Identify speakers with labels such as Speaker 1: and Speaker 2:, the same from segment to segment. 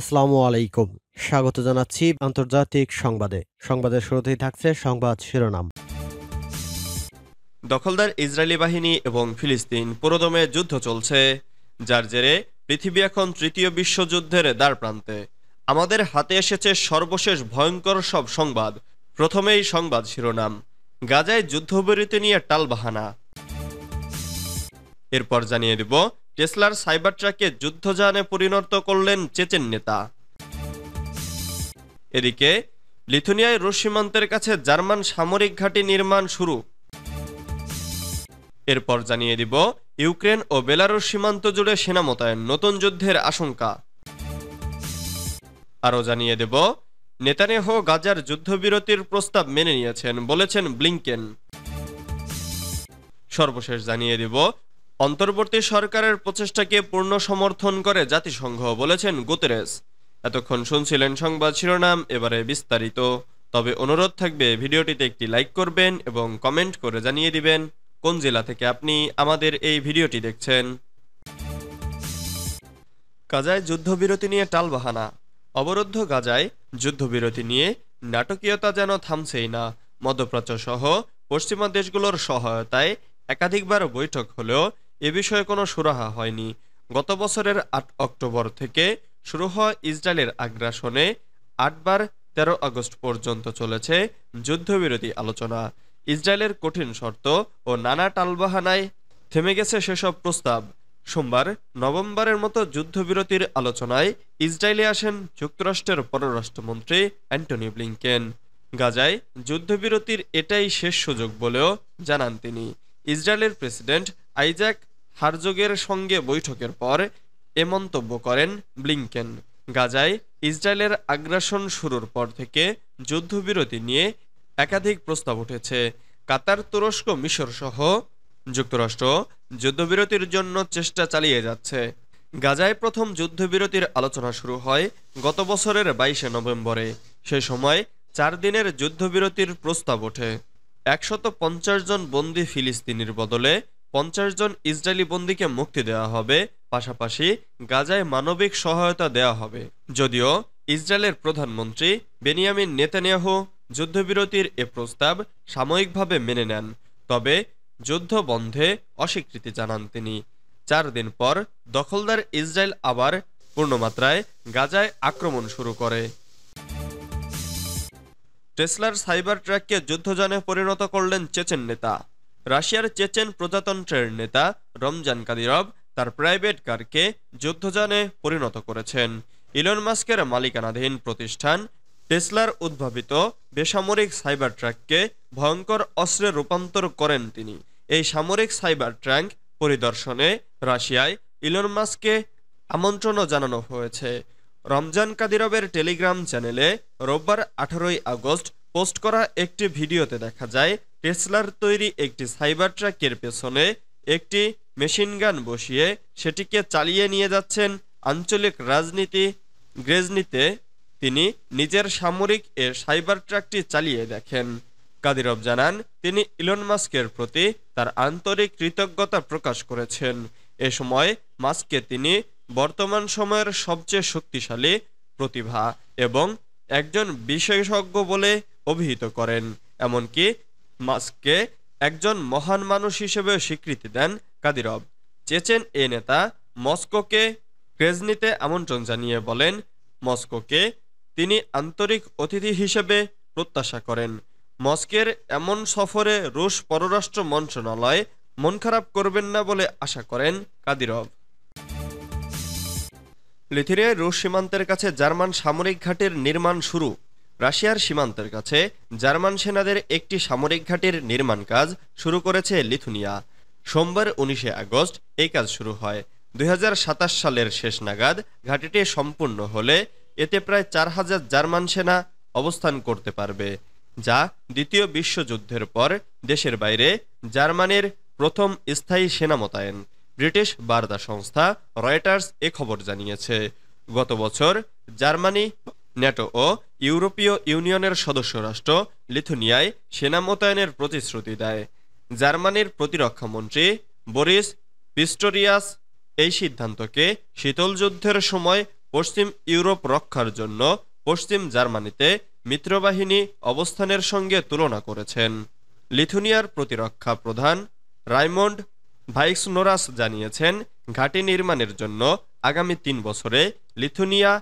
Speaker 1: আসসালামু আলাইকুম স্বাগত জানাচ্ছি আন্তর্জাতিক সংবাদে সংবাদের শুরুতেই থাকছে সংবাদ শিরোনাম দখলদার ইসরায়েলি বাহিনী এবং ফিলিস্তিন পুরোদমে যুদ্ধ চলছে যার জেরে পৃথিবী এখন তৃতীয় বিশ্বযুদ্ধের দ্বার প্রান্তে আমাদের হাতে এসেছে সর্বশেষ ভয়ঙ্কর সব সংবাদ প্রথমেই সংবাদ শিরোনাম গাজায় যুদ্ধবিরতি নিয়ে টালবাহানা এরপর জানিয়ে দেব টেসলার সাইবার ট্রাকে যুদ্ধযানে পরিণত করলেন চেচেন নেতা এদিকে লিথুনিয়ায় রুশ সীমান্তের কাছে জার্মান সামরিক ঘাঁটি নির্মাণ শুরু এরপর জানিয়ে দিব ইউক্রেন ও বেলারুশ সীমান্ত জুড়ে সেনা মোতায়েন নতুন যুদ্ধের আশঙ্কা আরও জানিয়ে দেব নেতানেহ গাজার যুদ্ধবিরতির প্রস্তাব মেনে নিয়েছেন বলেছেন ব্লিংকেন সর্বশেষ জানিয়ে দেব অন্তর্বর্তী সরকারের প্রচেষ্টাকে পূর্ণ সমর্থন করে জাতিসংঘ বলেছেন গুতেরেস এতক্ষণ শুনছিলেন সংবাদ শিরোনাম এবারে বিস্তারিত তবে অনুরোধ থাকবে ভিডিওটিতে একটি লাইক করবেন এবং কমেন্ট করে জানিয়ে দিবেন কোন জেলা থেকে আপনি আমাদের এই ভিডিওটি দেখছেন গাজায় যুদ্ধবিরতি নিয়ে টালবাহানা অবরুদ্ধ গাজায় যুদ্ধবিরতি নিয়ে নাটকীয়তা যেন থামছেই না মধ্যপ্রাচ্য সহ পশ্চিমা দেশগুলোর সহায়তায় একাধিকবার বৈঠক হলেও এ বিষয়ে কোনো সুরাহা হয়নি গত বছরের আট অক্টোবর থেকে শুরু হয় ইসরায়েলের আগ্রাসনে আটবার তেরো আগস্ট পর্যন্ত চলেছে যুদ্ধবিরোধী আলোচনা ইসরায়েলের কঠিন শর্ত ও নানা টালবাহানায় থেমে গেছে সেসব প্রস্তাব সোমবার নভেম্বরের মতো যুদ্ধবিরতির আলোচনায় ইসরায়েলে আসেন যুক্তরাষ্ট্রের পররাষ্ট্রমন্ত্রী অ্যান্টনি ব্লিংকেন গাজায় যুদ্ধবিরতির এটাই শেষ সুযোগ বলেও জানান তিনি ইসরায়েলের প্রেসিডেন্ট আইজাক হারজোগের সঙ্গে বৈঠকের পর এ মন্তব্য করেন ব্লিংকেন গাজায় ইসরায়েলের আগ্রাসন শুরুর পর থেকে যুদ্ধবিরতি নিয়ে একাধিক প্রস্তাব উঠেছে কাতার তুরস্ক মিশর সহ যুক্তরাষ্ট্র যুদ্ধবিরতির জন্য চেষ্টা চালিয়ে যাচ্ছে গাজায় প্রথম যুদ্ধবিরতির আলোচনা শুরু হয় গত বছরের বাইশে নভেম্বরে সে সময় চার দিনের যুদ্ধবিরতির প্রস্তাব ওঠে একশত জন বন্দি ফিলিস্তিনির বদলে পঞ্চাশ জন ইসরায়েলি বন্দীকে মুক্তি দেওয়া হবে পাশাপাশি গাজায় মানবিক সহায়তা দেওয়া হবে যদিও ইসরায়েলের প্রধানমন্ত্রী বেনিয়ামিন নেতানিয়াহ যুদ্ধবিরতির এ প্রস্তাব সাময়িকভাবে মেনে নেন তবে যুদ্ধ বন্ধে অস্বীকৃতি জানান তিনি চার দিন পর দখলদার ইসরায়েল আবার পূর্ণমাত্রায় গাজায় আক্রমণ শুরু করে টেসলার সাইবার ট্র্যাককে যুদ্ধযানে পরিণত করলেন চেচেন নেতা রাশিয়ার চেচেন প্রজাতন্ত্রের নেতা রমজান কাদিরভ তার প্রাইভেট কারকে যুদ্ধযানে পরিণত করেছেন ইলন মাস্কের মালিকানাধীন প্রতিষ্ঠান টেসলার উদ্ভাবিত বেসামরিক সাইবার ট্র্যাককে ভয়ঙ্কর অস্ত্রে রূপান্তর করেন তিনি এই সামরিক সাইবার ট্র্যাঙ্ক পরিদর্শনে রাশিয়ায় ইলন মাস্ককে আমন্ত্রণও জানানো হয়েছে রমজান কাদিরবের টেলিগ্রাম চ্যানেলে রোববার আঠারোই আগস্ট পোস্ট করা একটি ভিডিওতে দেখা যায় টেসলার তৈরি একটি সাইবার ট্রাকের পেছনে একটি মেশিনগান বসিয়ে সেটিকে চালিয়ে নিয়ে যাচ্ছেন আঞ্চলিক রাজনীতি গ্রেজনিতে তিনি নিজের সামরিক এ সাইবার ট্রাকটি চালিয়ে দেখেন কাদিরব জানান তিনি ইলন মাস্কের প্রতি তার আন্তরিক কৃতজ্ঞতা প্রকাশ করেছেন এ সময় মাস্ককে তিনি বর্তমান সময়ের সবচেয়ে শক্তিশালী প্রতিভা এবং একজন বিশেষজ্ঞ বলে অভিহিত করেন এমনকি মাস্ককে একজন মহান মানুষ হিসেবে স্বীকৃতি দেন কাদিরভ চেচেন এ নেতা মস্কোকে ক্রেজনিতে আমন্ত্রণ জানিয়ে বলেন মস্কোকে তিনি আন্তরিক অতিথি হিসেবে প্রত্যাশা করেন মস্কের এমন সফরে রুশ পররাষ্ট্র মন্ত্রণালয় মন খারাপ করবেন না বলে আশা করেন কাদিরভ লিথিরিয়ায় রুশ সীমান্তের কাছে জার্মান সামরিক ঘাটের নির্মাণ শুরু রাশিয়ার সীমান্তের কাছে জার্মান সেনাদের একটি সামরিক ঘাঁটির নির্মাণ কাজ শুরু করেছে লিথুনিয়া সোমবার উনিশে আগস্ট এই কাজ শুরু হয় দুই সালের শেষ নাগাদ ঘাঁটিটি সম্পূর্ণ হলে এতে প্রায় চার হাজার জার্মান সেনা অবস্থান করতে পারবে যা দ্বিতীয় বিশ্বযুদ্ধের পর দেশের বাইরে জার্মানির প্রথম স্থায়ী সেনা মোতায়েন ব্রিটিশ বার্তা সংস্থা রয়টার্স এ খবর জানিয়েছে গত বছর জার্মানি ন্যাটো ও ইউরোপীয় ইউনিয়নের সদস্য রাষ্ট্র লিথুনিয়ায় সেনা মোতায়েনের প্রতিশ্রুতি দেয় জার্মানির প্রতিরক্ষামন্ত্রী বরিস পিস্টোরিয়াস এই সিদ্ধান্তকে শীতল যুদ্ধের সময় পশ্চিম ইউরোপ রক্ষার জন্য পশ্চিম জার্মানিতে মিত্রবাহিনী অবস্থানের সঙ্গে তুলনা করেছেন লিথুনিয়ার প্রতিরক্ষা প্রধান রাইমন্ড ভাইক্সনোরাস জানিয়েছেন ঘাঁটি নির্মাণের জন্য আগামী তিন বছরে লিথুনিয়া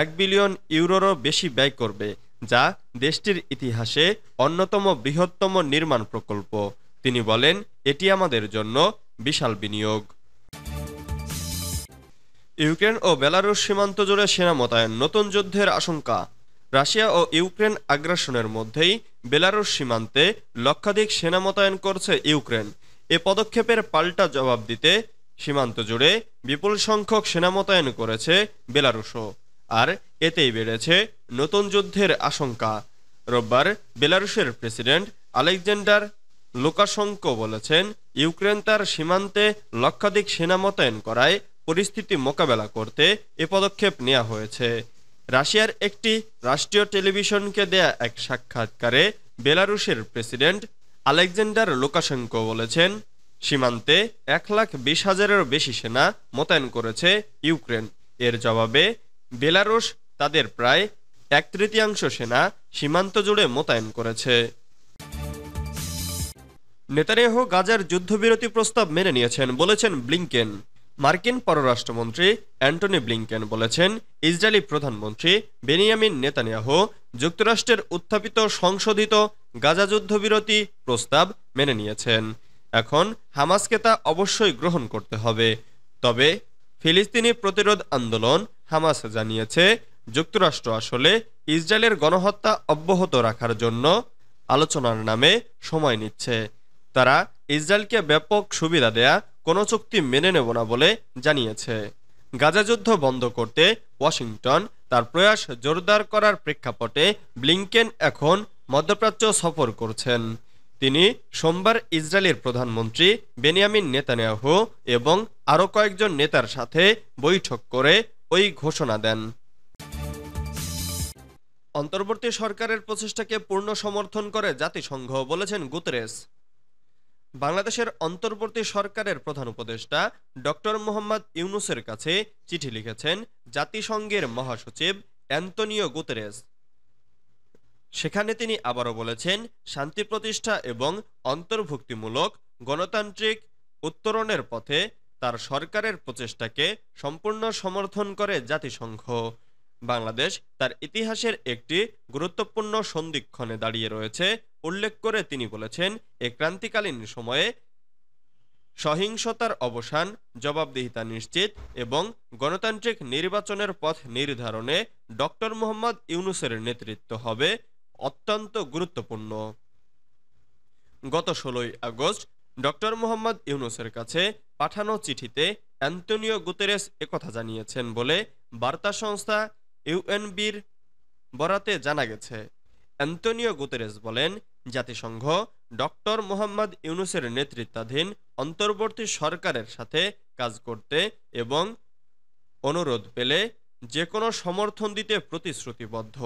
Speaker 1: এক বিলিয়ন ইউরোরও বেশি ব্যয় করবে যা দেশটির ইতিহাসে অন্যতম বৃহত্তম নির্মাণ প্রকল্প তিনি বলেন এটি আমাদের জন্য বিশাল বিনিয়োগ ইউক্রেন ও বেলারুশ সীমান্ত জুড়ে সেনা মোতায়েন নতুন যুদ্ধের আশঙ্কা রাশিয়া ও ইউক্রেন আগ্রাসনের মধ্যেই বেলারুশ সীমান্তে লক্ষাধিক সেনা মোতায়েন করছে ইউক্রেন এ পদক্ষেপের পাল্টা জবাব দিতে সীমান্ত জুড়ে বিপুল সংখ্যক সেনা মোতায়েন করেছে বেলারুশও আর এতেই বেড়েছে নতুন যুদ্ধের আশঙ্কা রোববার বেলারুশের প্রেসিডেন্ট আলেকজান্ডার লোকাশঙ্ক বলেছেন ইউক্রেন তার সীমান্তে লক্ষাধিক সেনা মোতায়েন করায় পরিস্থিতি মোকাবেলা করতে এ পদক্ষেপ নেওয়া হয়েছে রাশিয়ার একটি রাষ্ট্রীয় টেলিভিশনকে দেয়া এক সাক্ষাৎকারে বেলারুশের প্রেসিডেন্ট আলেকজান্ডার লোকাশঙ্ক বলেছেন সীমান্তে এক লাখ বিশ হাজারেরও বেশি সেনা মোতায়েন করেছে ইউক্রেন এর জবাবে বেলারুশ তাদের প্রায় এক তৃতীয়াংশ সেনা সীমান্ত জুড়ে মোতায়েন করেছে নেতানিয়াহ গাজার যুদ্ধবিরতি প্রস্তাব মেনে নিয়েছেন বলেছেন ব্লিংকেন মার্কিন পররাষ্ট্রমন্ত্রী অ্যান্টনি ব্লিংকেন বলেছেন ইসরায়েলি প্রধানমন্ত্রী বেনিয়ামিন নেতানিয়াহ যুক্তরাষ্ট্রের উত্থাপিত সংশোধিত গাজা যুদ্ধবিরতি প্রস্তাব মেনে নিয়েছেন এখন হামাসকে তা অবশ্যই গ্রহণ করতে হবে তবে ফিলিস্তিনি প্রতিরোধ আন্দোলন হামাস জানিয়েছে যুক্তরাষ্ট্র আসলে ইসরায়েলের গণহত্যা অব্যাহত রাখার জন্য আলোচনার নামে সময় নিচ্ছে তারা ইসরায়েলকে ব্যাপক সুবিধা দেয়া কোনো চুক্তি মেনে নেব না বলে জানিয়েছে গাজা যুদ্ধ বন্ধ করতে ওয়াশিংটন তার প্রয়াস জোরদার করার প্রেক্ষাপটে ব্লিংকেন এখন মধ্যপ্রাচ্য সফর করছেন তিনি সোমবার ইসরায়েলের প্রধানমন্ত্রী বেনিয়ামিন নেতানিয়াহু এবং আরও কয়েকজন নেতার সাথে বৈঠক করে ওই ঘোষণা দেন অন্তর্বর্তী সরকারের প্রচেষ্টাকে পূর্ণ সমর্থন করে জাতিসংঘ বলেছেন গুতরেস বাংলাদেশের অন্তর্বর্তী সরকারের প্রধান উপদেষ্টা ডক্টর মোহাম্মদ ইউনুসের কাছে চিঠি লিখেছেন জাতিসংঘের মহাসচিব অ্যান্তনিও গুতরেস সেখানে তিনি আবারও বলেছেন শান্তি প্রতিষ্ঠা এবং অন্তর্ভুক্তিমূলক গণতান্ত্রিক উত্তরণের পথে তার সরকারের প্রচেষ্টাকে সম্পূর্ণ সমর্থন করে জাতিসংঘ বাংলাদেশ তার ইতিহাসের একটি গুরুত্বপূর্ণ সন্ধিক্ষণে দাঁড়িয়ে রয়েছে উল্লেখ করে তিনি বলেছেন এ ক্রান্তিকালীন সময়ে সহিংসতার অবসান জবাবদিহিতা নিশ্চিত এবং গণতান্ত্রিক নির্বাচনের পথ নির্ধারণে ডক্টর মোহাম্মদ ইউনুসের নেতৃত্ব হবে অত্যন্ত গুরুত্বপূর্ণ গত ষোলোই আগস্ট ডক্টর মোহাম্মদ ইউনুসের কাছে পাঠানো চিঠিতে অ্যান্তোনিও গুতেরেস একথা জানিয়েছেন বলে বার্তা সংস্থা ইউএনবির বরাতে জানা গেছে অ্যান্তোনিও গুতেরেস বলেন জাতিসংঘ ডক্টর মোহাম্মদ ইউনুসের নেতৃত্বাধীন অন্তর্বর্তী সরকারের সাথে কাজ করতে এবং অনুরোধ পেলে যে কোনো সমর্থন দিতে প্রতিশ্রুতিবদ্ধ